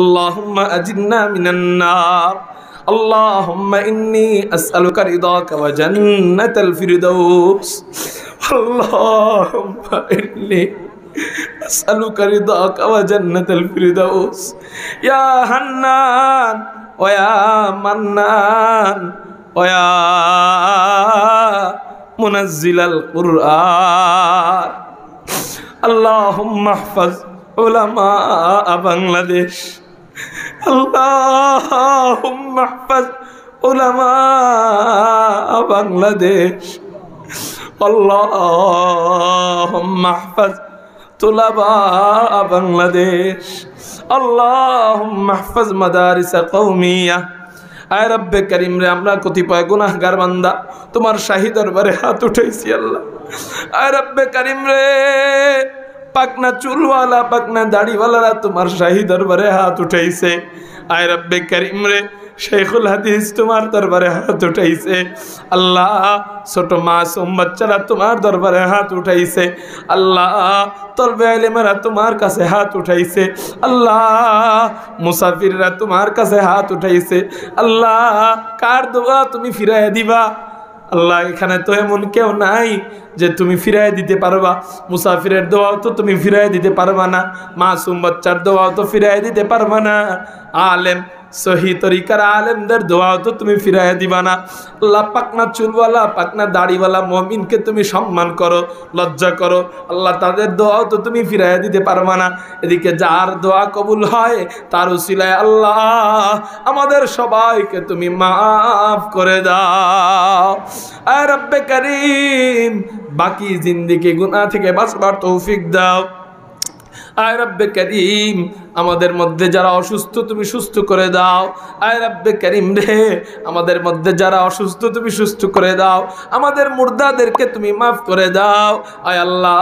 اللهم أجنا من النار اللهم إني أسألك رضاك وجنة الفردوس اللهم إني أسألك رضاك وجنة الفردوس يا حنان ويا منان ويا منزل القرآن اللهم احفظ ওলামা বাংলাদেশ আল্লাহ ওলামা বাংলাদেশ মাহফাজ طلباء বাংলাদেশ আল্লাহ মাহফাজ মাদারিসা কৌমিয়া আয় রব্বে করিম রে আমরা কতিপয় গুনাহগার বান্দা তোমার শাহিদরবারে হাত উঠেছি আল্লাহ আয় রব্বে করিম রে পাকনা চুলওয়ালা পাকনা দাড়িওয়ালারা তোমার শাহী দরবারে হাত উঠাইছে আয় রব্বে করিম রে শেখুল হাদিস তোমার দরবারে হাত উঠাইছে আল্লাহ ছোট মাসুম বাচ্চারা তোমার দরবারে হাত উঠাইছে আল্লাহ তলবে আলেমেরা তোমার কাছে হাত উঠাইছে আল্লাহ মুসাফিররা তোমার কাছে হাত উঠাইছে আল্লাহ কার দোয়া তুমি ফিরাইয়া দিবা আল্লাহ এখানে তো এমন কেউ নাই যে তুমি ফিরাই দিতে পারবা মুসাফিরের দোয়াও তো তুমি ফিরাই দিতে পারবা না মাসুম বাচ্চার দোয়াও তো ফিরাই দিতে পারবা না আলেম সহি তরিকার আলেমদের দোয়াও তো তুমি ফিরাই দিবা না আল্লাহ পাকনা চুলওয়ালা পাকনা দাড়িওয়ালা মমিনকে তুমি সম্মান করো লজ্জা করো আল্লাহ তাদের দোয়াও তো তুমি ফিরাইয়া দিতে পারবা না এদিকে যার দোয়া কবুল হয় তার উসিলায় আল্লাহ আমাদের সবাইকে তুমি মাফ করে দাও আর রব্বে করিম বাকি জিন্দিকে গুণা থেকে বাঁচবার তৌফিক দাও আয় রব্বে করিম আমাদের মধ্যে যারা অসুস্থ তুমি সুস্থ করে দাও আয় রাব্বে করিম রে আমাদের মধ্যে যারা অসুস্থ তুমি সুস্থ করে দাও আমাদের মুর্দাদেরকে তুমি মাফ করে দাও আয় আল্লাহ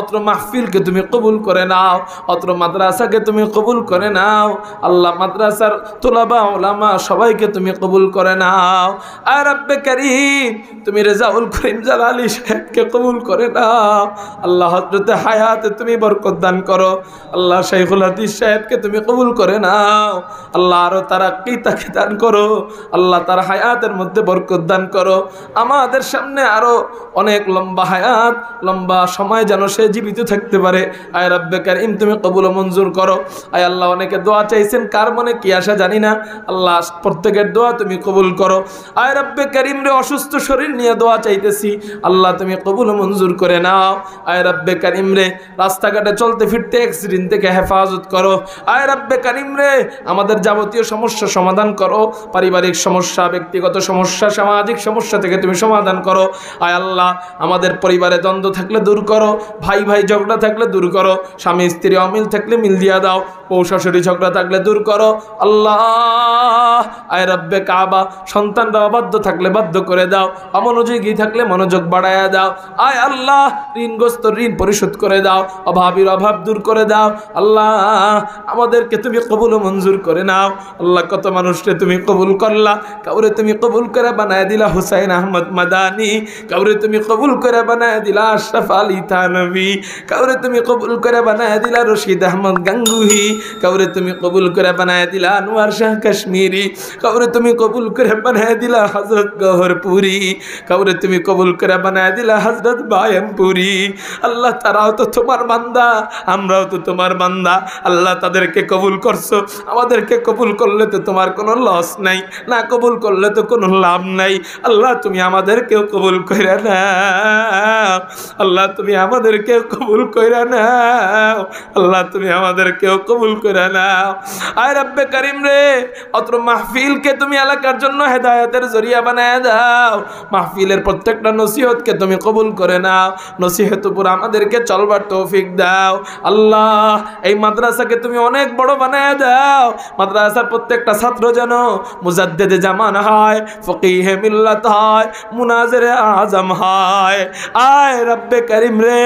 অত্র মাহফিলকে তুমি কবুল করে নাও অত্র মাদ্রাসাকে তুমি কবুল করে নাও আল্লাহ মাদ্রাসার তোলাবা ওলামা সবাইকে তুমি কবুল করে নাও আয় রাব্বে করিম তুমি রেজাউল করিম আলী সাহেবকে কবুল করে নাও আল্লাহ হজরতে হায়াতে তুমি বরকত দান করো আল্লাহ শাইখুল হাদিস সাহেবকে তুমি কবুল করে নাও আল্লাহ আরও তারা কি তাকে দান করো আল্লাহ তার হায়াতের মধ্যে বরকত দান করো আমাদের সামনে আরও অনেক লম্বা হায়াত লম্বা সময় যেন সে জীবিত থাকতে পারে আয় রব্বে কারিম তুমি কবুল মঞ্জুর করো আয় আল্লাহ অনেকে দোয়া চাইছেন কার মনে কি আসা জানি না আল্লাহ প্রত্যেকের দোয়া তুমি কবুল করো আয় রব্বে কারিম রে অসুস্থ শরীর নিয়ে দোয়া চাইতেছি আল্লাহ তুমি কবুল মঞ্জুর করে নাও আয় রব্বে কারিম রে রাস্তাঘাটে চলতে ফিরতে এক্সিডেন্ট থেকে হেফাজত হেফাজত করো আয় রাব্বে কারিম রে আমাদের যাবতীয় সমস্যা সমাধান করো পারিবারিক সমস্যা ব্যক্তিগত সমস্যা সামাজিক সমস্যা থেকে তুমি সমাধান করো আয় আল্লাহ আমাদের পরিবারে দ্বন্দ্ব থাকলে দূর করো ভাই ভাই ঝগড়া থাকলে দূর করো স্বামী স্ত্রী অমিল থাকলে মিল দিয়া দাও পৌশাশুড়ি ঝগড়া থাকলে দূর করো আল্লাহ আয় রাব্বে কাবা সন্তানরা অবাধ্য থাকলে বাধ্য করে দাও অমনোযোগী থাকলে মনোযোগ বাড়াইয়া দাও আয় আল্লাহ ঋণগ্রস্ত ঋণ পরিশোধ করে দাও অভাবীর অভাব দূর করে দাও আল্লাহ আমাদেরকে তুমি কবুল মঞ্জুর করে নাও আল্লাহ কত মানুষকে তুমি কবুল করলা কাউরে তুমি কবুল করে বানায় দিলা হুসাইন আহমদ মাদানি কাউরে তুমি কবুল করে বানায় দিলা আশরাফ আলী থানবি কাউরে তুমি কবুল করে বানায় দিলা রশিদ আহমদ গাঙ্গুহি কাউরে তুমি কবুল করে বানায় দিলা আনোয়ার শাহ কাশ্মীরি কাউরে তুমি কবুল করে বানায় দিলা হজরত গহরপুরি কাউরে তুমি কবুল করে বানায় দিলা হজরত বায়ামপুরি আল্লাহ তারাও তো তোমার বান্দা আমরাও তো তোমার বান্দা আল্লাহ তাদেরকে কবুল করছো আমাদেরকে কবুল করলে তো তোমার কোনো লস নাই না কবুল করলে তো কোনো লাভ নাই আল্লাহ তুমি আমাদেরকেও কবুল করে নাও আল্লাহ তুমি আমাদেরকেও কবুল করে নাও আল্লাহ তুমি আমাদেরকেও কবুল করে নাও আয় রব্বে করিম রে অত্র মাহফিলকে তুমি এলাকার জন্য হেদায়তের জরিয়া বানায় দাও মাহফিলের প্রত্যেকটা নসিহতকে তুমি কবুল করে নাও নসিহত উপর আমাদেরকে চলবার তৌফিক দাও আল্লাহ এই মাদ মাদ্রাসাকে তুমি অনেক বড় বানায় দাও মাদ্রাসার প্রত্যেকটা ছাত্র যেন মুজাদ্দেদে জামান হয় ফকিহে মিল্লাত হয় মুনাজরে আজম হয় আয় রব্বে করিম রে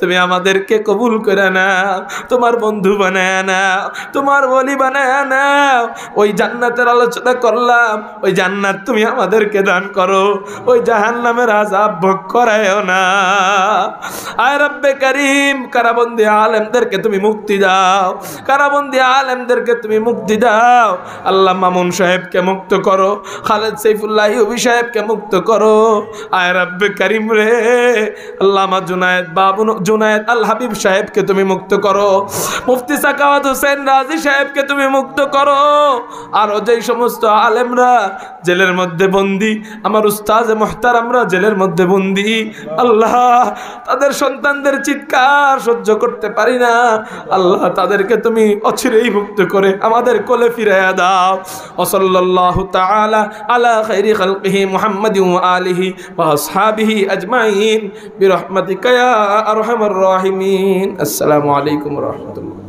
তুমি আমাদেরকে কবুল করে নাও তোমার বন্ধু বানায় নাও তোমার বলি বানায় নাও ওই জান্নাতের আলোচনা করলাম ওই জান্নাত তুমি আমাদেরকে দান করো ওই জাহান নামের আজাব ভোগ করায়ও না আয় রব্বে করিম কারাবন্দি আলেমদেরকে তুমি মুক্তি দাও দাও কারাবন্দি আলেমদেরকে তুমি মুক্তি দাও আল্লাহ মামুন সাহেবকে মুক্ত করো খালেদ সাইফুল্লাহ ইউবি সাহেবকে মুক্ত করো আয় রাব্বে করিম রে আল্লামা জুনায়েদ বাবু জুনায়েদ আল হাবিব সাহেবকে তুমি মুক্ত করো মুফতি সাকাওয়াত হোসেন রাজি সাহেবকে তুমি মুক্ত করো আরও যেই সমস্ত আলেমরা জেলের মধ্যে বন্দি আমার উস্তাজ মোহতার আমরা জেলের মধ্যে বন্দি আল্লাহ তাদের সন্তানদের চিৎকার সহ্য করতে পারি না আল্লাহ তাদেরকে তুমি অচিরেই মুক্ত করে আমাদের কোলে ফিরাইয়া দাও ওসল্লাহ তালা আলা খৈরি খালকিহি মোহাম্মদ আলিহি ওয়াসহাবিহি আজমাইন কয়া আরহামার রহিমিন আসসালামু আলাইকুম রহমতুল্লাহ